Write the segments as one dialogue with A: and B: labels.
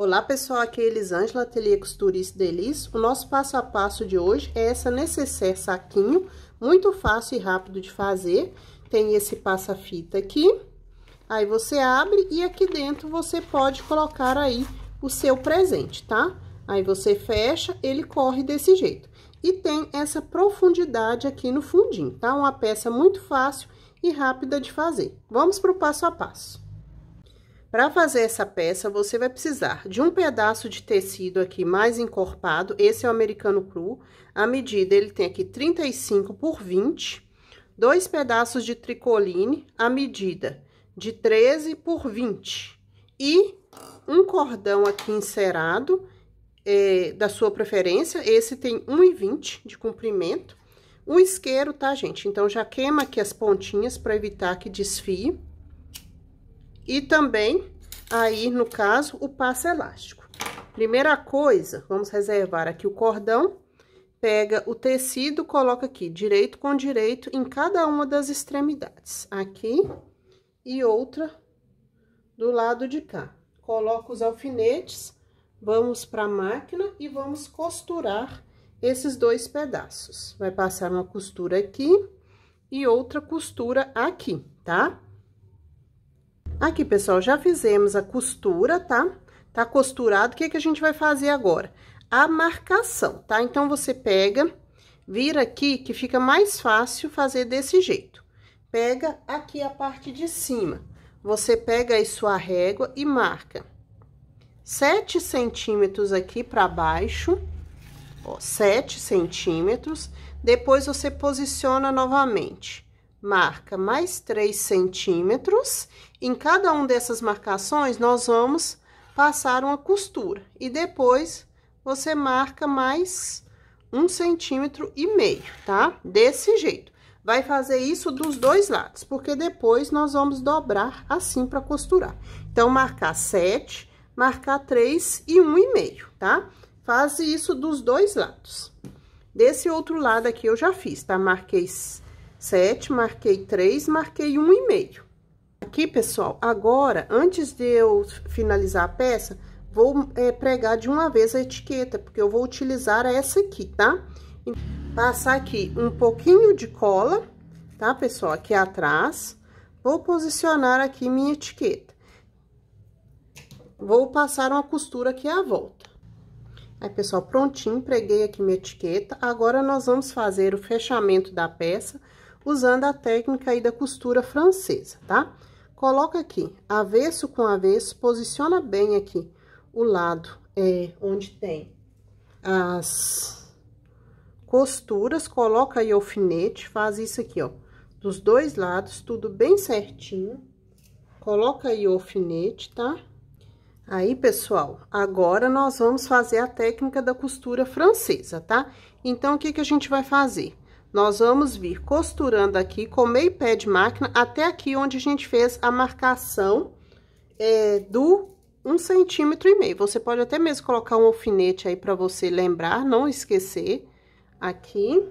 A: Olá pessoal, aqui é Elisângela, ateliê costurista Delis. O nosso passo a passo de hoje é essa necessaire saquinho, muito fácil e rápido de fazer. Tem esse passa-fita aqui, aí você abre e aqui dentro você pode colocar aí o seu presente, tá? Aí você fecha, ele corre desse jeito. E tem essa profundidade aqui no fundinho, tá? Uma peça muito fácil e rápida de fazer. Vamos pro passo a passo. Para fazer essa peça, você vai precisar de um pedaço de tecido aqui mais encorpado, esse é o americano cru, a medida ele tem aqui 35 por 20, dois pedaços de tricoline, a medida de 13 por 20, e um cordão aqui encerado, é, da sua preferência, esse tem 1,20 de comprimento, um isqueiro, tá, gente? Então, já queima aqui as pontinhas para evitar que desfie. E também, aí, no caso, o passo elástico. Primeira coisa, vamos reservar aqui o cordão. Pega o tecido, coloca aqui direito com direito em cada uma das extremidades. Aqui e outra do lado de cá. Coloca os alfinetes, vamos para a máquina e vamos costurar esses dois pedaços. Vai passar uma costura aqui e outra costura aqui, tá? Aqui, pessoal, já fizemos a costura, tá? Tá costurado, o que, é que a gente vai fazer agora? A marcação, tá? Então, você pega, vira aqui, que fica mais fácil fazer desse jeito. Pega aqui a parte de cima. Você pega aí sua régua e marca sete centímetros aqui para baixo, ó, centímetros. Depois, você posiciona novamente marca mais três centímetros em cada uma dessas marcações, nós vamos passar uma costura. E depois, você marca mais um centímetro e meio, tá? Desse jeito. Vai fazer isso dos dois lados, porque depois nós vamos dobrar assim para costurar. Então, marcar sete, marcar três e um e meio, tá? Faz isso dos dois lados. Desse outro lado aqui eu já fiz, tá? Marquei sete, marquei três, marquei um e meio. Aqui, pessoal, agora, antes de eu finalizar a peça, vou é, pregar de uma vez a etiqueta, porque eu vou utilizar essa aqui, tá? Passar aqui um pouquinho de cola, tá, pessoal? Aqui atrás. Vou posicionar aqui minha etiqueta. Vou passar uma costura aqui à volta. Aí, pessoal, prontinho, preguei aqui minha etiqueta. Agora, nós vamos fazer o fechamento da peça usando a técnica aí da costura francesa, tá? Tá? Coloca aqui, avesso com avesso, posiciona bem aqui o lado é, onde tem as costuras, coloca aí alfinete, faz isso aqui, ó, dos dois lados, tudo bem certinho. Coloca aí o alfinete, tá? Aí, pessoal, agora nós vamos fazer a técnica da costura francesa, tá? Então, o que que a gente vai fazer? Nós vamos vir costurando aqui com meio pé de máquina até aqui onde a gente fez a marcação é, do um centímetro e meio. Você pode até mesmo colocar um alfinete aí para você lembrar, não esquecer. Aqui.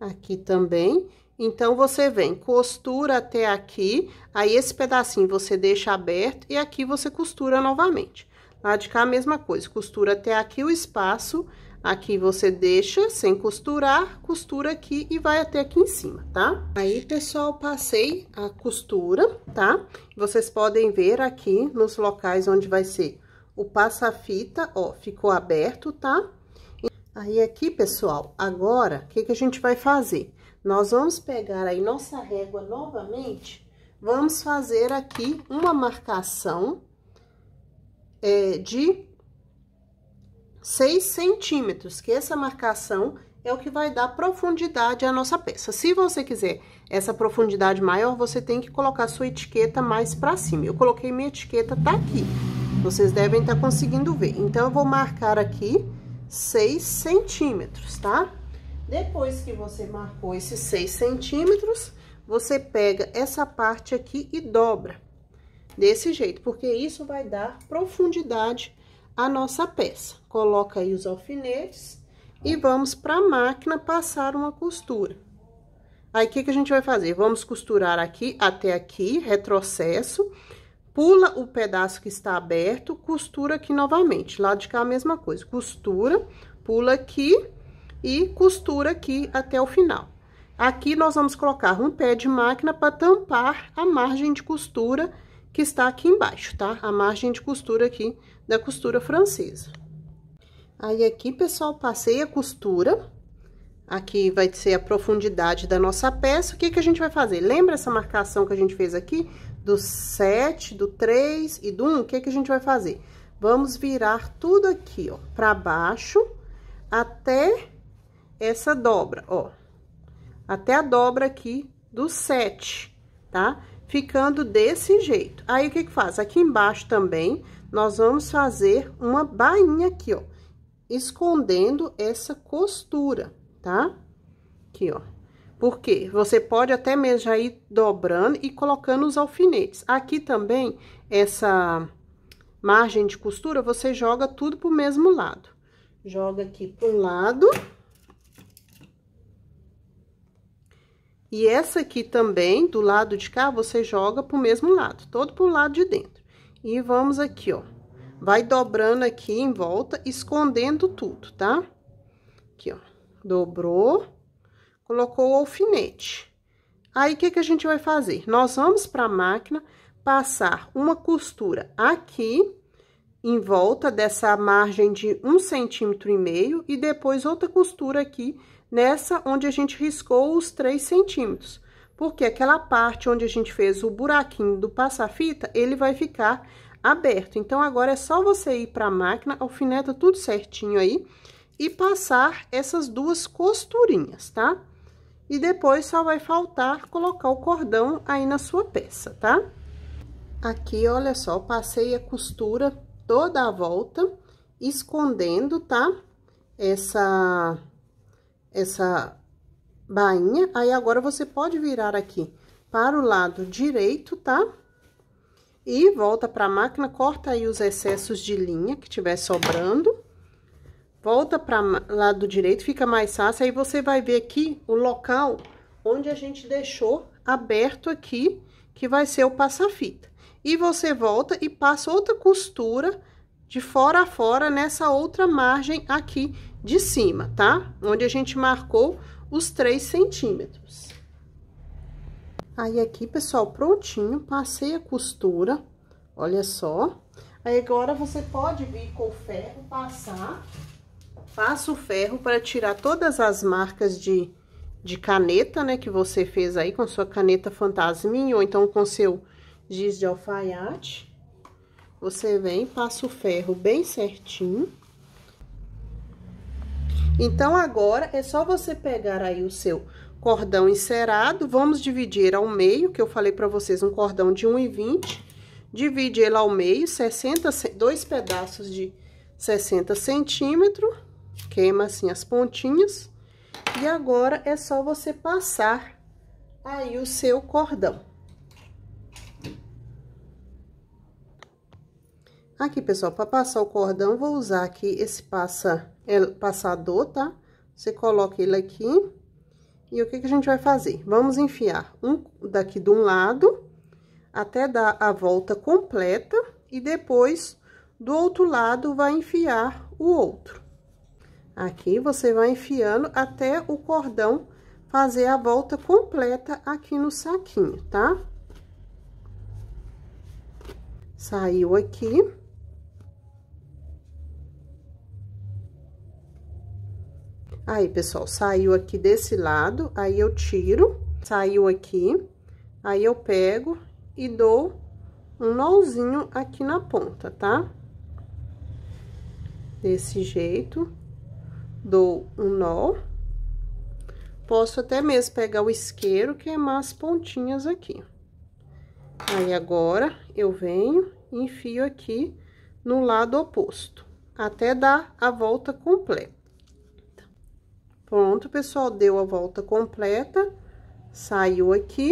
A: Aqui também. Então, você vem, costura até aqui, aí esse pedacinho você deixa aberto e aqui você costura novamente. Lá de cá a mesma coisa, costura até aqui o espaço Aqui você deixa sem costurar, costura aqui e vai até aqui em cima, tá? Aí, pessoal, passei a costura, tá? Vocês podem ver aqui nos locais onde vai ser o passa-fita, ó, ficou aberto, tá? Aí, aqui, pessoal, agora, o que, que a gente vai fazer? Nós vamos pegar aí nossa régua novamente, vamos fazer aqui uma marcação é, de 6 centímetros, que essa marcação é o que vai dar profundidade à nossa peça. Se você quiser essa profundidade maior, você tem que colocar sua etiqueta mais para cima. Eu coloquei minha etiqueta, tá aqui. Vocês devem estar tá conseguindo ver. Então, eu vou marcar aqui 6 centímetros, tá? Depois que você marcou esses 6 centímetros, você pega essa parte aqui e dobra. Desse jeito, porque isso vai dar profundidade a nossa peça. Coloca aí os alfinetes e vamos para a máquina passar uma costura. Aí, o que, que a gente vai fazer? Vamos costurar aqui até aqui, retrocesso, pula o pedaço que está aberto, costura aqui novamente. Lado de cá, a mesma coisa. Costura, pula aqui e costura aqui até o final. Aqui, nós vamos colocar um pé de máquina para tampar a margem de costura que está aqui embaixo, tá? A margem de costura aqui da costura francesa. Aí, aqui, pessoal, passei a costura. Aqui vai ser a profundidade da nossa peça. O que que a gente vai fazer? Lembra essa marcação que a gente fez aqui? Do 7, do 3 e do 1? O que que a gente vai fazer? Vamos virar tudo aqui, ó, pra baixo, até essa dobra, ó. Até a dobra aqui do 7, tá? ficando desse jeito. Aí, o que que faz? Aqui embaixo também, nós vamos fazer uma bainha aqui, ó, escondendo essa costura, tá? Aqui, ó. Porque você pode até mesmo já ir dobrando e colocando os alfinetes. Aqui também, essa margem de costura, você joga tudo pro mesmo lado. Joga aqui pro lado... E essa aqui também, do lado de cá, você joga pro mesmo lado, todo pro lado de dentro. E vamos aqui, ó. Vai dobrando aqui em volta, escondendo tudo, tá? Aqui, ó. Dobrou, colocou o alfinete. Aí, o que que a gente vai fazer? Nós vamos pra máquina passar uma costura aqui em volta dessa margem de um centímetro e meio e depois outra costura aqui nessa onde a gente riscou os três centímetros, porque aquela parte onde a gente fez o buraquinho do passa-fita, ele vai ficar aberto. Então, agora é só você ir para a máquina, alfineta tudo certinho aí e passar essas duas costurinhas, tá? E depois só vai faltar colocar o cordão aí na sua peça, tá? Aqui, olha só, passei a costura toda a volta, escondendo, tá? Essa, essa bainha. Aí, agora, você pode virar aqui para o lado direito, tá? E volta para a máquina, corta aí os excessos de linha que tiver sobrando. Volta para lado direito, fica mais fácil. Aí, você vai ver aqui o local onde a gente deixou aberto aqui, que vai ser o passa-fita e você volta e passa outra costura de fora a fora nessa outra margem aqui de cima, tá? Onde a gente marcou os 3 centímetros. Aí, aqui, pessoal, prontinho, passei a costura, olha só. Aí, agora, você pode vir com o ferro, passar, passa o ferro para tirar todas as marcas de, de caneta, né, que você fez aí com sua caneta fantasminha, ou então com seu giz de alfaiate. Você vem, passa o ferro bem certinho. Então, agora, é só você pegar aí o seu cordão encerado. Vamos dividir ao meio, que eu falei pra vocês, um cordão de 1,20. Divide ele ao meio, 60, dois pedaços de 60 centímetros. Queima assim as pontinhas. E agora, é só você passar aí o seu cordão. Aqui, pessoal, para passar o cordão, vou usar aqui esse passa, é, passador, tá? Você coloca ele aqui. E o que, que a gente vai fazer? Vamos enfiar um daqui de um lado, até dar a volta completa. E depois, do outro lado, vai enfiar o outro. Aqui, você vai enfiando até o cordão fazer a volta completa aqui no saquinho, tá? Saiu aqui. Aí, pessoal, saiu aqui desse lado, aí eu tiro, saiu aqui, aí eu pego e dou um nozinho aqui na ponta, tá? Desse jeito, dou um nó. Posso até mesmo pegar o isqueiro, queimar é as pontinhas aqui. Aí, agora, eu venho e enfio aqui no lado oposto, até dar a volta completa. Pronto, pessoal, deu a volta completa, saiu aqui.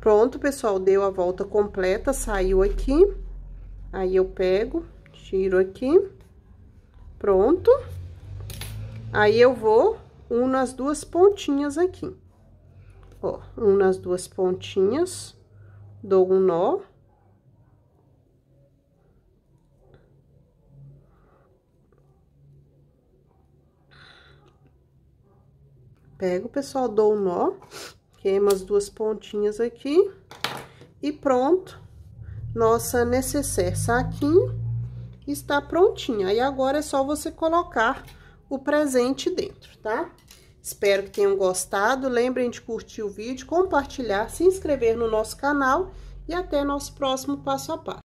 A: Pronto, pessoal, deu a volta completa, saiu aqui. Aí, eu pego, tiro aqui. Pronto. Aí, eu vou uno as duas pontinhas aqui. Ó, uno as duas pontinhas, dou um nó. Pego, pessoal, dou um nó, queima as duas pontinhas aqui e pronto. Nossa necessaire saquinho está prontinha. Aí agora é só você colocar o presente dentro, tá? Espero que tenham gostado. Lembrem de curtir o vídeo, compartilhar, se inscrever no nosso canal e até nosso próximo passo a passo.